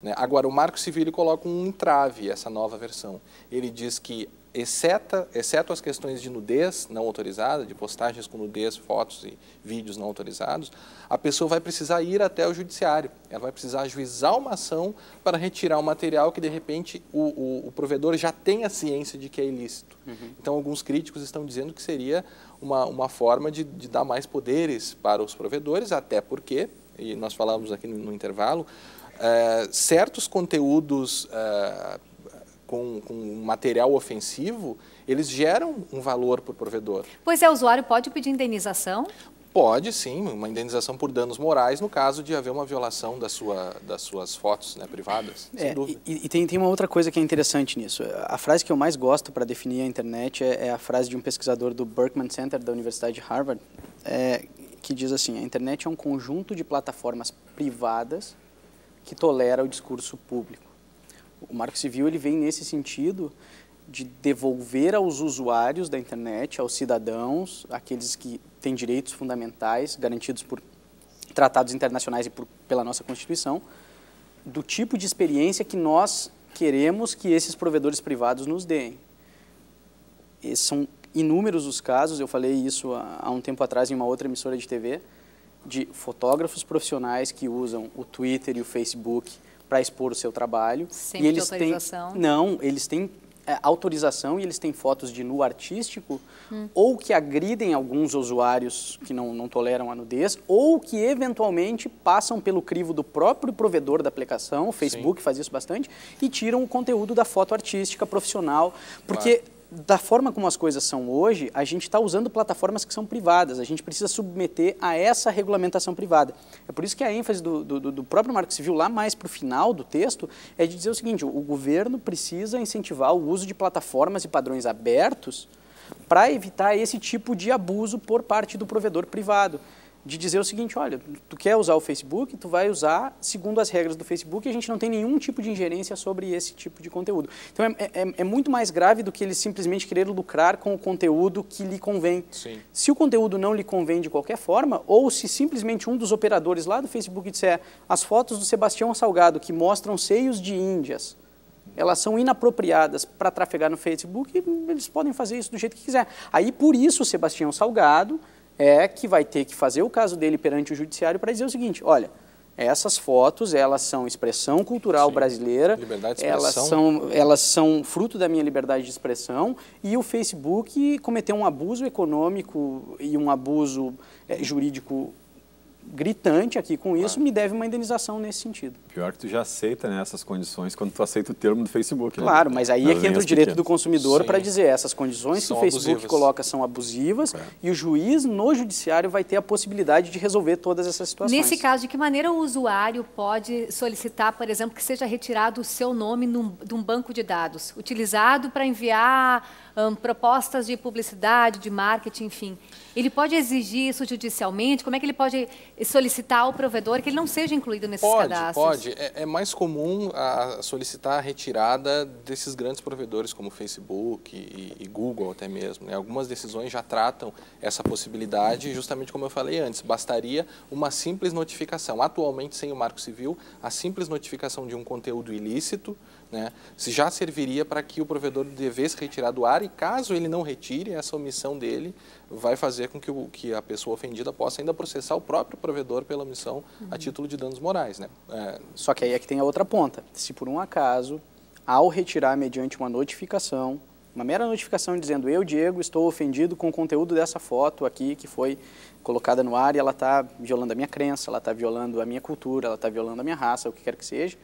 Né? Agora, o Marco Civil coloca um entrave, essa nova versão. Ele diz que, exceto, exceto as questões de nudez não autorizada, de postagens com nudez, fotos e vídeos não autorizados, a pessoa vai precisar ir até o judiciário. Ela vai precisar ajuizar uma ação para retirar o um material que, de repente, o, o, o, provedor já tem a ciência de que é ilícito. Uhum. Então, alguns críticos estão dizendo que seria uma, uma forma de, de dar mais poderes para os provedores, até porque, e nós falamos aqui no, no intervalo, é, certos conteúdos uh, com, com, material ofensivo, eles geram um valor para o provedor. Pois é, o usuário pode pedir indenização? Pode sim, uma indenização por danos morais no caso de haver uma violação da sua, das suas fotos né, privadas, é, sem dúvida. E, e tem, tem, uma outra coisa que é interessante nisso. A frase que eu mais gosto para definir a internet é, é, a frase de um pesquisador do Berkman Center da Universidade de Harvard, é, que diz assim, a internet é um conjunto de plataformas privadas que tolera o discurso público. O Marco Civil ele vem nesse sentido de devolver aos usuários da internet, aos cidadãos, aqueles que têm direitos fundamentais garantidos por tratados internacionais e por, pela nossa Constituição, do tipo de experiência que nós queremos que esses provedores privados nos deem. E são inúmeros os casos, eu falei isso há, há um tempo atrás em uma outra emissora de TV, de fotógrafos profissionais que usam o Twitter e o Facebook para expor o seu trabalho. Sem e autorização. têm Não, eles têm é, autorização e eles têm fotos de nu artístico hum. ou que agridem alguns usuários que não, não toleram a nudez ou que eventualmente passam pelo crivo do próprio provedor da aplicação, o Facebook Sim. faz isso bastante, e tiram o conteúdo da foto artística profissional, porque... Claro da forma como as coisas são hoje, a gente está usando plataformas que são privadas, a gente precisa submeter a essa regulamentação privada. É por isso que a ênfase do, do, do próprio Marco Civil, lá mais para o final do texto, é de dizer o seguinte: o governo precisa incentivar o uso de plataformas e padrões abertos para evitar esse tipo de abuso por parte do provedor privado de dizer o seguinte, olha, tu quer usar o Facebook, tu vai usar segundo as regras do Facebook e a gente não tem nenhum tipo de ingerência sobre esse tipo de conteúdo. Então é, é, é muito mais grave do que ele simplesmente querer lucrar com o conteúdo que lhe convém. Sim. Se o conteúdo não lhe convém de qualquer forma, ou se simplesmente um dos operadores lá do Facebook disser as fotos do Sebastião Salgado que mostram seios de índias, elas são inapropriadas para trafegar no Facebook, eles podem fazer isso do jeito que quiser. Aí por isso o Sebastião Salgado é que vai ter que fazer o caso dele perante o judiciário para dizer o seguinte, olha, essas fotos, elas são expressão cultural Sim. brasileira, liberdade de expressão. Elas, são, elas são fruto da minha liberdade de expressão e o Facebook cometeu um abuso econômico e um abuso é, jurídico gritante aqui com isso, ah. me deve uma indenização nesse sentido. Pior que tu já aceita né, essas condições quando tu aceita o termo do Facebook. Né? Claro, né? mas aí é que entra o direito pequenas. do consumidor para dizer essas condições são que o Facebook abusivas. coloca são abusivas é. e o juiz no judiciário vai ter a possibilidade de resolver todas essas situações. Nesse caso, de que maneira o usuário pode solicitar, por exemplo, que seja retirado o seu nome num, de um banco de dados, utilizado para enviar hum, propostas de publicidade, de marketing, enfim. Ele pode exigir isso judicialmente? Como é que ele pode solicitar ao provedor que ele não seja incluído nesses pode, cadastros? Pode, verdade, é, é, mais comum a solicitar a retirada desses grandes provedores como Facebook e, e Google até mesmo. Né? Algumas decisões já tratam essa possibilidade, justamente como eu falei antes, bastaria uma simples notificação. Atualmente, sem o Marco Civil, a simples notificação de um conteúdo ilícito né, já serviria para que o provedor devesse retirar do ar e caso ele não retire, essa omissão dele vai fazer com que, o, que a pessoa ofendida possa ainda processar o próprio provedor pela omissão uhum. a título de danos morais. Né? É... Só que aí é que tem a outra ponta. Se por um acaso, ao retirar mediante uma notificação, uma mera notificação dizendo eu, Diego, estou ofendido com o conteúdo dessa foto aqui que foi colocada no ar e ela está violando a minha crença, ela está violando a minha cultura, ela está violando a minha raça, o que quer que seja,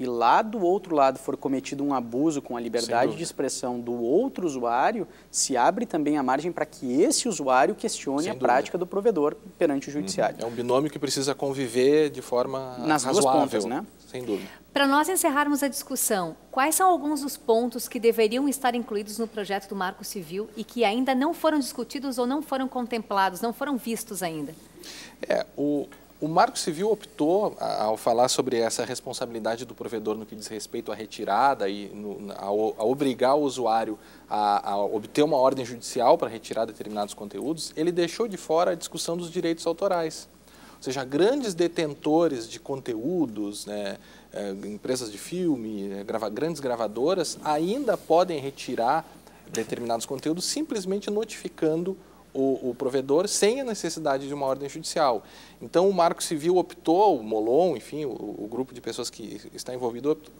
e lá do outro lado for cometido um abuso com a liberdade de expressão do outro usuário, se abre também a margem para que esse usuário questione Sem a dúvida. prática do provedor perante o judiciário. Uhum. É um binômio que precisa conviver de forma Nas razoável. duas pontas, né? Sem dúvida. Para nós encerrarmos a discussão, quais são alguns dos pontos que deveriam estar incluídos no projeto do Marco Civil e que ainda não foram discutidos ou não foram contemplados, não foram vistos ainda? É, o, o Marco Civil optou, ao falar sobre essa responsabilidade do provedor no que diz respeito à retirada e no, a, a, obrigar o usuário a, a obter uma ordem judicial para retirar determinados conteúdos, ele deixou de fora a discussão dos direitos autorais. Ou seja, grandes detentores de conteúdos, né, é, empresas de filme, é, grava, grandes gravadoras, ainda podem retirar determinados conteúdos simplesmente notificando o o, o, provedor sem a necessidade de uma ordem judicial. Então, o Marco Civil optou, o Molon, enfim, o, o grupo de pessoas que está envolvido optou,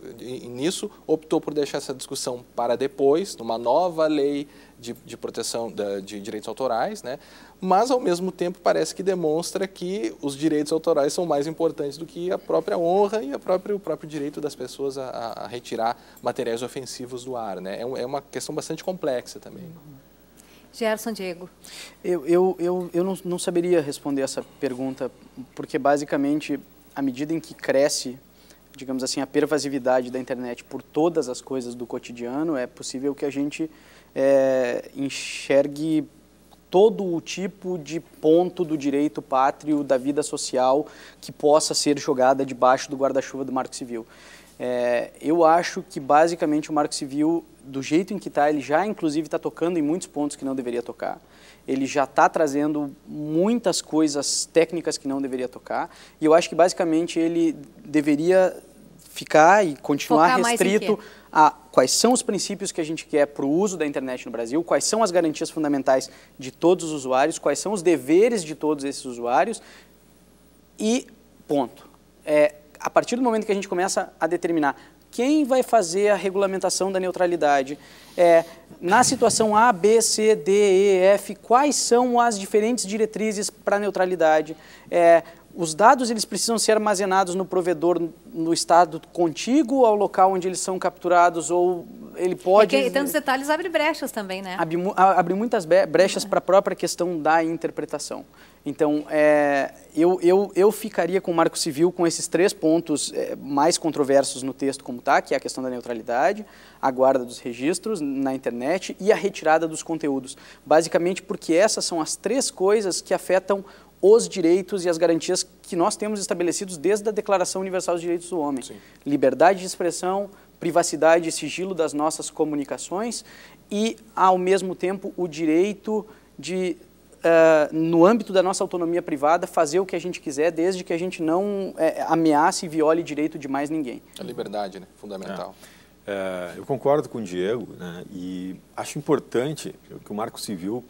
nisso, optou por deixar essa discussão para depois, numa nova lei de, de proteção de direitos autorais, né? mas, ao mesmo tempo, parece que demonstra que os direitos autorais são mais importantes do que a própria honra e a própria, o próprio direito das pessoas a, a retirar materiais ofensivos do ar. Né? É, é uma questão bastante complexa também. Uhum. Gerson Diego. Eu, eu, eu, eu não, não saberia responder essa pergunta, porque basicamente, à medida em que cresce, digamos assim, a pervasividade da internet por todas as coisas do cotidiano, é possível que a gente é, enxergue todo o tipo de ponto do direito pátrio, da vida social, que possa ser jogada debaixo do guarda-chuva do Marco Civil. É, eu acho que basicamente o Marco Civil, do jeito em que está, ele já inclusive está tocando em muitos pontos que não deveria tocar. Ele já está trazendo muitas coisas técnicas que não deveria tocar. E eu acho que basicamente ele deveria ficar e continuar Focar restrito a quais são os princípios que a gente quer para o uso da internet no Brasil, quais são as garantias fundamentais de todos os usuários, quais são os deveres de todos esses usuários e ponto. É, a partir do momento que a gente começa a determinar quem vai fazer a regulamentação da neutralidade, é, na situação A, B, C, D, E, F, quais são as diferentes diretrizes para a neutralidade, é, os dados eles precisam ser armazenados no provedor no estado contíguo ao local onde eles são capturados ou ele pode... E, que, e tantos detalhes abre brechas também, né? Abre, abre muitas brechas é. para a própria questão da interpretação. Então, é, eu, eu, eu ficaria com o Marco Civil com esses três pontos é, mais controversos no texto como está, que é a questão da neutralidade, a guarda dos registros na internet e a retirada dos conteúdos. Basicamente porque essas são as três coisas que afetam os direitos e as garantias que nós temos estabelecidos desde a Declaração Universal dos Direitos do Homem. Sim. Liberdade de expressão, privacidade e sigilo das nossas comunicações e, ao mesmo tempo, o direito de uh, no âmbito da nossa autonomia privada, fazer o que a gente quiser, desde que a gente não eh, ameace e viole direito de mais ninguém. A liberdade, né? Fundamental. É. É, eu concordo com o Diego né? e acho importante que o Marco Civil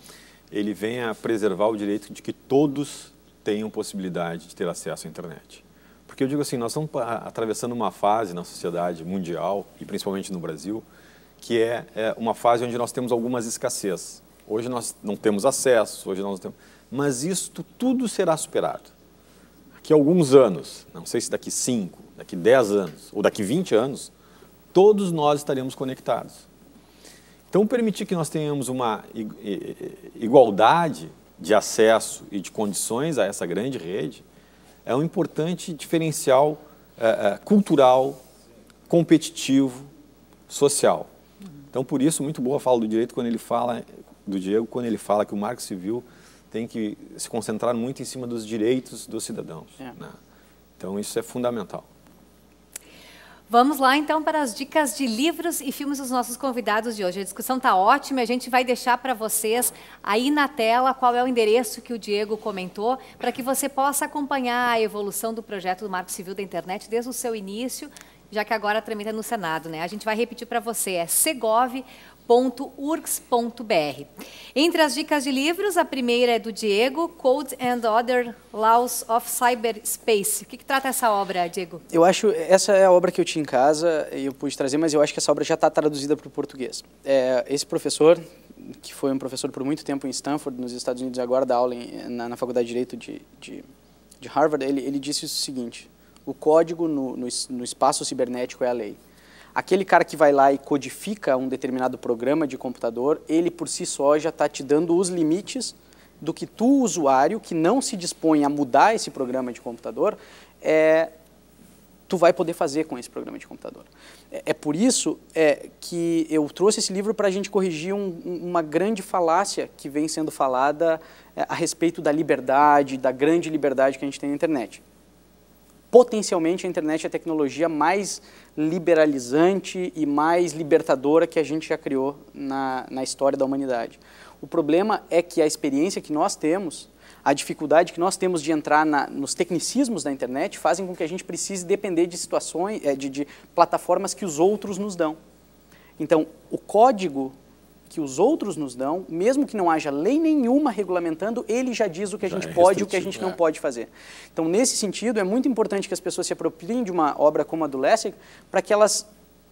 ele venha preservar o direito de que todos tenham possibilidade de ter acesso à internet. Porque eu digo assim, nós estamos atravessando uma fase na sociedade mundial, e principalmente no Brasil, que é, é uma fase onde nós temos algumas escassez. Hoje nós não temos acesso, hoje nós não temos. Mas isto tudo será superado. Daqui a alguns anos, não sei se daqui 5, daqui 10 anos ou daqui 20 anos, todos nós estaremos conectados. Então, permitir que nós tenhamos uma igualdade de acesso e de condições a essa grande rede é um importante diferencial é, é, cultural, competitivo, social. Então, por isso, muito boa a fala do direito quando ele fala do Diego quando ele fala que o Marco Civil tem que se concentrar muito em cima dos direitos dos cidadãos. É. Né? Então, isso é fundamental. Vamos lá, então, para as dicas de livros e filmes dos nossos convidados de hoje. A discussão está ótima, a gente vai deixar para vocês aí na tela qual é o endereço que o Diego comentou, para que você possa acompanhar a evolução do projeto do Marco Civil da Internet desde o seu início, já que agora tramita no Senado. Né? A gente vai repetir para você, é segov.com.br www.urgs.br. Entre as dicas de livros, a primeira é do Diego, Code and Other Laws of Cyberspace. O que, que, trata essa obra, Diego? Eu acho, essa é a obra que eu tinha em casa e eu pude trazer, mas eu acho que essa obra já está traduzida para o português. É, esse professor, que foi um professor por muito tempo em Stanford, nos Estados Unidos, agora dá aula em, na, na, Faculdade de Direito de, de, de Harvard, ele, ele, disse o seguinte, o código no, no, no espaço cibernético é a lei aquele cara que vai lá e codifica um determinado programa de computador, ele por si só já está te dando os limites do que tu, usuário, que não se dispõe a mudar esse programa de computador, é, tu vai poder fazer com esse programa de computador. É, é por isso é, que eu trouxe esse livro para a gente corrigir um, uma grande falácia que vem sendo falada é, a respeito da liberdade, da grande liberdade que a gente tem na internet potencialmente a internet é a tecnologia mais liberalizante e mais libertadora que a gente já criou na, na história da humanidade. O problema é que a experiência que nós temos, a dificuldade que nós temos de entrar na, nos tecnicismos da internet fazem com que a gente precise depender de situações, é, de, de plataformas que os outros nos dão. Então, o código que os outros nos dão, mesmo que não haja lei nenhuma regulamentando, ele já diz o que a já gente é pode e o que a gente não é. pode fazer. Então, nesse sentido, é muito importante que as pessoas se apropriem de uma obra como a do Lessig para que elas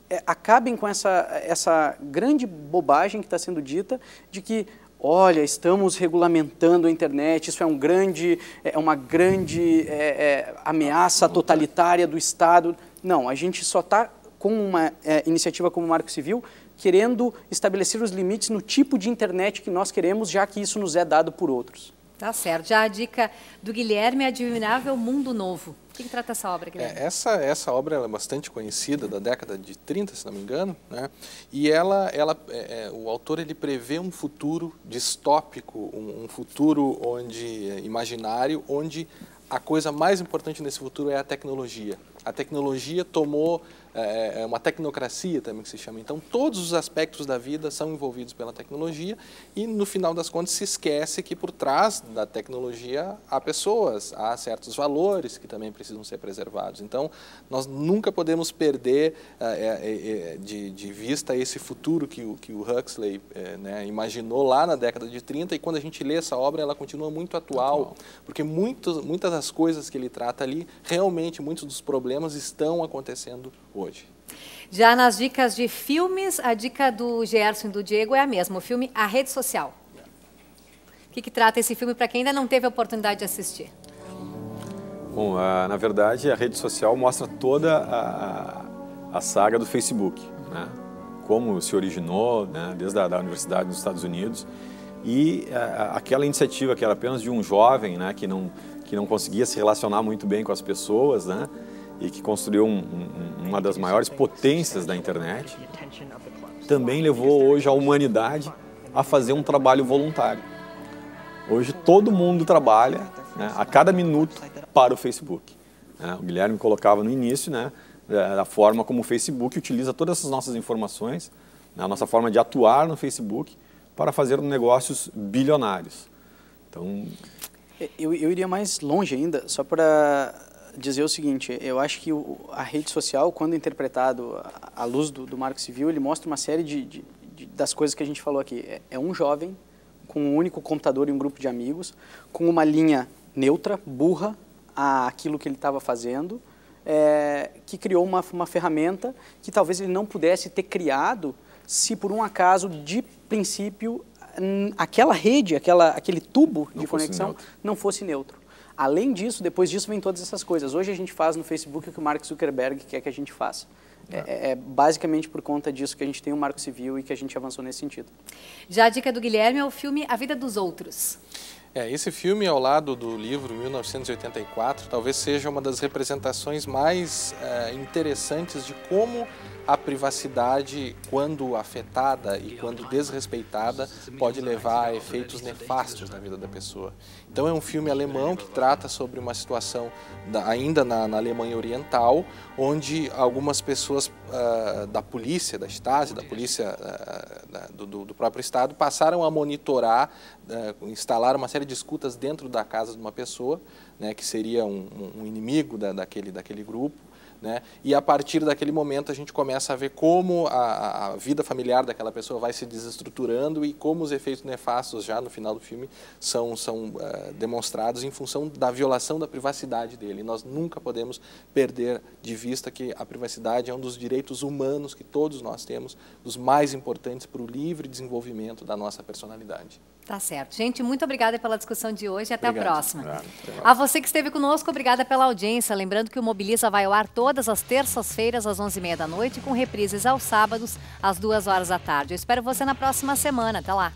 é, acabem com essa, essa grande bobagem que está sendo dita de que olha, estamos regulamentando a internet, isso é, um grande, é uma grande é, é, ameaça totalitária do Estado. Não, a gente só está com uma é, iniciativa como o Marco Civil querendo estabelecer os limites no tipo de internet que nós queremos, já que isso nos é dado por outros. Tá certo. Já a dica do Guilherme é Admirável Mundo Novo. O que trata essa obra, Guilherme? É, essa, essa obra é bastante conhecida, da década de 30, se não me engano, né? e ela, ela, é, é, o autor ele prevê um futuro distópico, um, um futuro onde, é, imaginário, onde a coisa mais importante nesse futuro é a tecnologia a tecnologia tomou eh, é, uma tecnocracia também que se chama. Então, todos os aspectos da vida são envolvidos pela tecnologia e, no final das contas, se esquece que por trás da tecnologia há pessoas, há certos valores que também precisam ser preservados. Então, nós nunca podemos perder é, é, de, de, vista esse futuro que o, que o Huxley né, imaginou lá na década de 30 e quando a gente lê essa obra, ela continua muito atual, atual. porque muitos, muitas das coisas que ele trata ali, realmente muitos dos problemas problemas estão acontecendo hoje. Já nas dicas de filmes, a dica do Gerson e do Diego é a mesma, o filme A Rede Social. O que, que, trata esse filme para quem ainda não teve a oportunidade de assistir? Bom, a, na verdade, a rede social mostra toda a, a saga do Facebook, né? como se originou, né? desde a da universidade nos Estados Unidos, e a, aquela iniciativa que era apenas de um jovem, né? que não que não conseguia se relacionar muito bem com as pessoas, né? e que construiu um, um, uma das maiores potências da internet, também levou hoje a humanidade a fazer um trabalho voluntário. Hoje todo mundo trabalha né, a cada minuto para o Facebook. Né? O Guilherme colocava no início né, a forma como o Facebook utiliza todas essas nossas informações, né, a nossa forma de atuar no Facebook para fazer negócios bilionários. Então, eu, eu iria mais longe ainda, só para dizer o seguinte, eu acho que o, a rede social, quando interpretado à luz do, do Marco Civil, ele mostra uma série de, de, de das coisas que a gente falou aqui. É, é um jovem com um único computador e um grupo de amigos, com uma linha neutra, burra, aquilo que ele estava fazendo, é, que criou uma, uma ferramenta que talvez ele não pudesse ter criado se por um acaso, de princípio, aquela rede, aquela, aquele tubo não de conexão neutro. não fosse neutro. Além disso, depois disso vem todas essas coisas. Hoje a gente faz no Facebook o que o Mark Zuckerberg quer que a gente faça. Tá. É, é, é, basicamente por conta disso que a gente tem um marco civil e que a gente avançou nesse sentido. Já a dica do Guilherme é o filme A Vida dos Outros. É, esse filme, ao lado do livro 1984, talvez seja uma das representações mais é, interessantes de como a privacidade, quando afetada e quando desrespeitada, pode levar a efeitos nefastos na vida da pessoa. Então é um filme alemão que trata sobre uma situação da, ainda na, na, Alemanha Oriental, onde algumas pessoas uh, da polícia, da Stasi, da polícia uh, da, do, do, próprio Estado, passaram a monitorar, uh, instalar uma série de escutas dentro da casa de uma pessoa, né, que seria um, um inimigo da, daquele, daquele grupo, né? E a partir daquele momento a gente começa a ver como a, a, vida familiar daquela pessoa vai se desestruturando e como os efeitos nefastos já no final do filme são, são uh, demonstrados em função da violação da privacidade dele. Nós nunca podemos perder de vista que a privacidade é um dos direitos humanos que todos nós temos, dos mais importantes para o livre desenvolvimento da nossa personalidade. Tá certo. Gente, muito obrigada pela discussão de hoje e até a próxima. Ah, a você que esteve conosco, obrigada pela audiência. Lembrando que o Mobiliza vai ao ar todas as terças-feiras, às 11h30 da noite, com reprises aos sábados, às 2 horas da tarde. Eu espero você na próxima semana. Até lá.